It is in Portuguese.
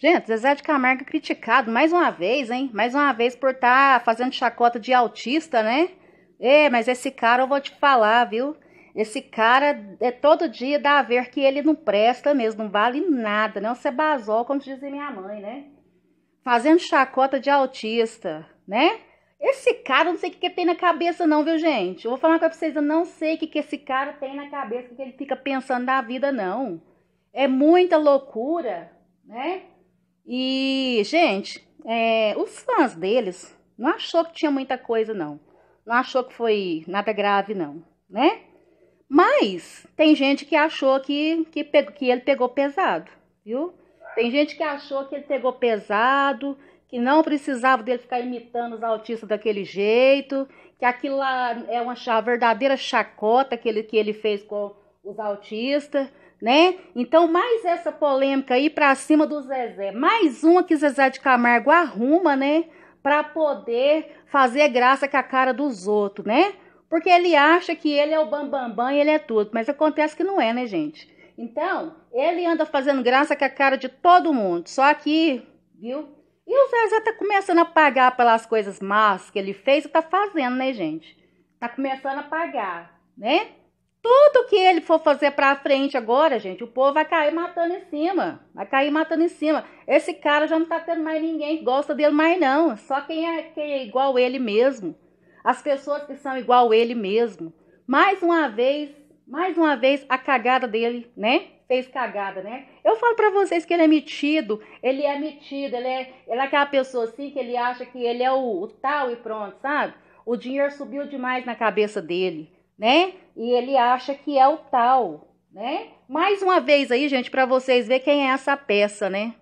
Gente, Zezé de Camargo é criticado mais uma vez, hein? Mais uma vez por estar tá fazendo chacota de autista, né? É, mas esse cara eu vou te falar, viu? Esse cara é todo dia dá a ver que ele não presta mesmo, não vale nada, né? Você é basol, como dizia minha mãe, né? Fazendo chacota de autista, né? Esse cara, não sei o que, que tem na cabeça, não, viu, gente? Eu vou falar pra vocês, eu não sei o que, que esse cara tem na cabeça, o que ele fica pensando na vida, não. É muita loucura, né? E, gente, é, os fãs deles não achou que tinha muita coisa, não. Não achou que foi nada grave, não, né? Mas tem gente que achou que, que, pegou, que ele pegou pesado, viu? Tem gente que achou que ele pegou pesado, que não precisava dele ficar imitando os autistas daquele jeito, que aquilo lá é uma, uma verdadeira chacota que ele, que ele fez com os autistas, né? Então, mais essa polêmica aí para cima do Zezé. Mais uma que Zezé de Camargo arruma, né? Para poder fazer graça com a cara dos outros, né? Porque ele acha que ele é o bambambam bam, bam, e ele é tudo. Mas acontece que não é, né, gente? Então, ele anda fazendo graça com a cara de todo mundo. Só que, viu? E o Zezé tá começando a pagar pelas coisas más que ele fez e tá fazendo, né, gente? Tá começando a pagar, né? Tudo que ele for fazer para frente agora, gente, o povo vai cair matando em cima. Vai cair matando em cima. Esse cara já não tá tendo mais ninguém que gosta dele mais não. Só quem é, quem é igual ele mesmo. As pessoas que são igual ele mesmo. Mais uma vez, mais uma vez a cagada dele, né? Fez cagada, né? Eu falo para vocês que ele é metido, ele é metido, ele é, ele é aquela pessoa assim que ele acha que ele é o, o tal e pronto, sabe? O dinheiro subiu demais na cabeça dele né? E ele acha que é o tal, né? Mais uma vez aí, gente, para vocês ver quem é essa peça, né?